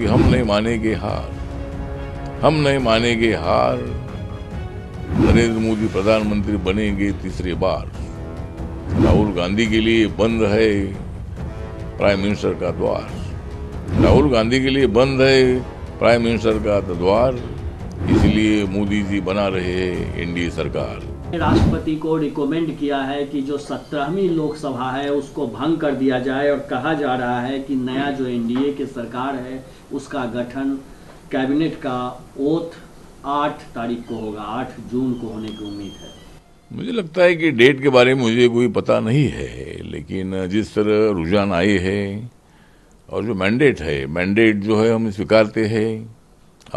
कि हम नहीं मानेंगे हार हम नहीं मानेंगे हार नरेंद्र मोदी प्रधानमंत्री बनेंगे तीसरी बार राहुल गांधी के लिए बंद है प्राइम मिनिस्टर का द्वार राहुल गांधी के लिए बंद है प्राइम मिनिस्टर का द्वार इसलिए मोदी जी बना रहे हैं एनडीए सरकार राष्ट्रपति को रिकमेंड किया है कि जो सत्रहवीं लोकसभा है उसको भंग कर दिया जाए और कहा जा रहा है कि नया जो एनडीए की सरकार है उसका गठन कैबिनेट का ओथ आठ तारीख को होगा आठ जून को होने की उम्मीद है मुझे लगता है कि डेट के बारे में मुझे कोई पता नहीं है लेकिन जिस तरह रुझान आई है और जो मैंडेट है मैंडेट जो है हम स्वीकारते हैं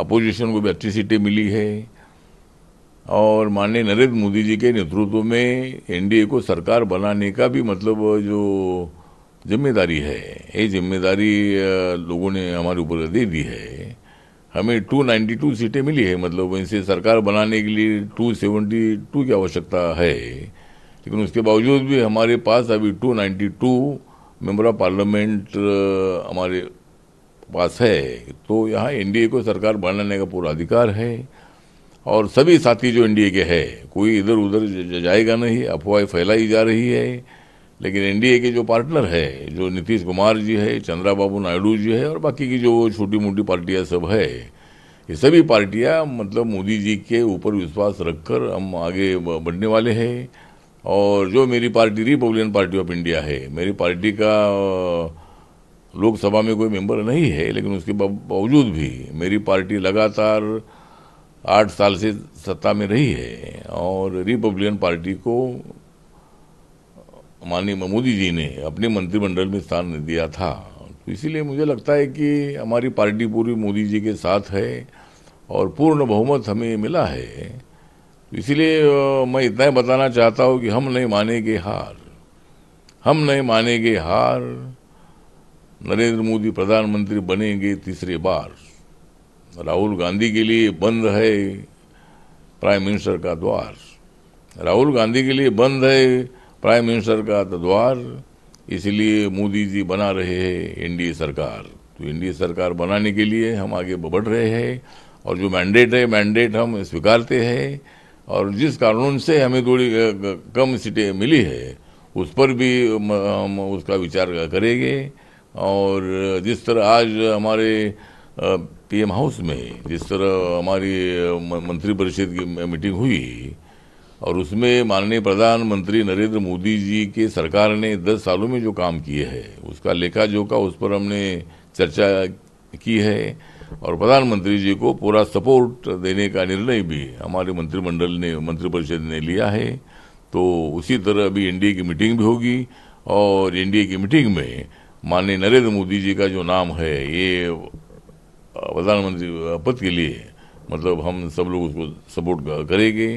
अपोजिशन को भी अच्छी सीटें मिली है और माननीय नरेंद्र मोदी जी के नेतृत्व में एनडीए को सरकार बनाने का भी मतलब जो जिम्मेदारी है ये जिम्मेदारी लोगों ने हमारे ऊपर दे दी है हमें 292 सीटें मिली है मतलब इनसे सरकार बनाने के लिए 272 की आवश्यकता है लेकिन उसके बावजूद भी हमारे पास अभी 292 मेंबर ऑफ पार्लियामेंट हमारे पास है तो यहाँ एनडीए को सरकार बनाने का पूरा अधिकार है और सभी साथी जो एनडीए के है कोई इधर उधर जाएगा नहीं अफवाह फैलाई जा रही है लेकिन एनडीए के जो पार्टनर है जो नीतीश कुमार जी है चंद्रा बाबू नायडू जी है और बाकी की जो छोटी मोटी पार्टियां सब है ये सभी पार्टियां मतलब मोदी जी के ऊपर विश्वास रखकर हम आगे बढ़ने वाले हैं और जो मेरी party Republican party of India है मेरी पार्टी का लोकसभा में कोई मेंबर नहीं है लेकिन उसके बावजूद भी मेरी पार्टी लगातार आठ साल से सत्ता में रही है और रिपब्लिकन पार्टी को माननीय मोदी जी ने अपने मंत्रिमंडल में स्थान दिया था तो इसीलिए मुझे लगता है कि हमारी पार्टी पूरी मोदी जी के साथ है और पूर्ण बहुमत हमें मिला है तो इसीलिए मैं इतना ही बताना चाहता हूँ कि हम नहीं मानेंगे हार हम नहीं मानेंगे हार नरेंद्र मोदी प्रधानमंत्री बनेंगे तीसरी बार राहुल गांधी के लिए बंद है प्राइम मिनिस्टर का द्वार राहुल गांधी के लिए बंद है प्राइम मिनिस्टर का तो द्वार इसलिए मोदी जी बना रहे हैं एनडीए सरकार तो एनडीए सरकार बनाने के लिए हम आगे बढ़ रहे हैं और जो मैंडेट है मैंडेट हम स्वीकारते हैं और जिस कानून से हमें थोड़ी कम सीटें मिली है उस पर भी हम उसका विचार करेंगे और जिस तरह आज हमारे पीएम हाउस में जिस तरह हमारी मंत्रिपरिषद की मीटिंग हुई और उसमें माननीय प्रधानमंत्री नरेंद्र मोदी जी के सरकार ने दस सालों में जो काम किए है उसका लेखा जोखा उस पर हमने चर्चा की है और प्रधानमंत्री जी को पूरा सपोर्ट देने का निर्णय भी हमारे मंत्रिमंडल ने मंत्रिपरिषद ने लिया है तो उसी तरह अभी एनडीए की मीटिंग भी होगी और एनडीए की मीटिंग में माननीय नरेंद्र मोदी जी का जो नाम है ये प्रधानमंत्री पद के लिए मतलब हम सब लोग उसको सपोर्ट करेंगे